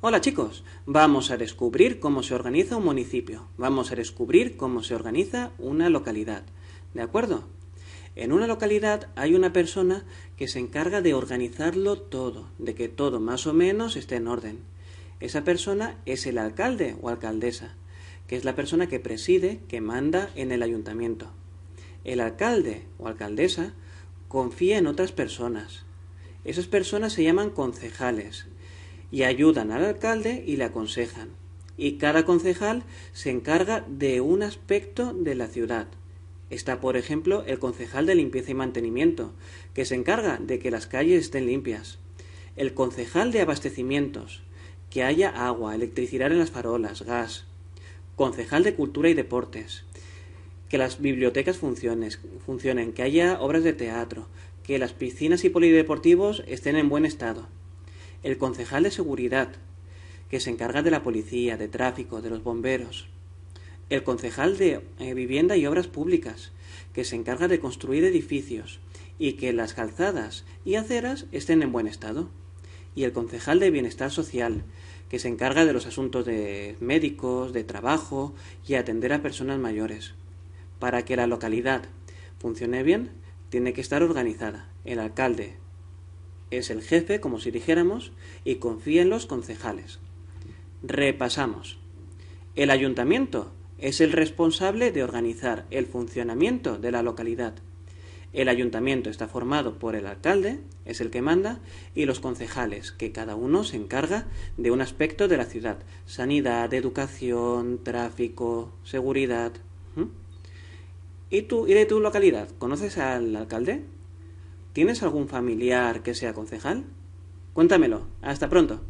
Hola chicos, vamos a descubrir cómo se organiza un municipio, vamos a descubrir cómo se organiza una localidad. ¿De acuerdo? En una localidad hay una persona que se encarga de organizarlo todo, de que todo más o menos esté en orden. Esa persona es el alcalde o alcaldesa, que es la persona que preside, que manda en el ayuntamiento. El alcalde o alcaldesa confía en otras personas. Esas personas se llaman concejales, y ayudan al alcalde y le aconsejan. Y cada concejal se encarga de un aspecto de la ciudad. Está, por ejemplo, el concejal de limpieza y mantenimiento, que se encarga de que las calles estén limpias. El concejal de abastecimientos, que haya agua, electricidad en las farolas, gas. Concejal de cultura y deportes, que las bibliotecas funcionen, funcionen que haya obras de teatro, que las piscinas y polideportivos estén en buen estado el concejal de seguridad, que se encarga de la policía, de tráfico, de los bomberos, el concejal de eh, vivienda y obras públicas, que se encarga de construir edificios y que las calzadas y aceras estén en buen estado, y el concejal de bienestar social, que se encarga de los asuntos de médicos, de trabajo y atender a personas mayores. Para que la localidad funcione bien, tiene que estar organizada. El alcalde, es el jefe, como si dijéramos, y confía en los concejales. Repasamos. El ayuntamiento es el responsable de organizar el funcionamiento de la localidad. El ayuntamiento está formado por el alcalde, es el que manda, y los concejales, que cada uno se encarga de un aspecto de la ciudad, sanidad, educación, tráfico, seguridad. ¿Mm? ¿Y, tú, ¿Y de tu localidad? ¿Conoces al alcalde? ¿Tienes algún familiar que sea concejal? Cuéntamelo. Hasta pronto.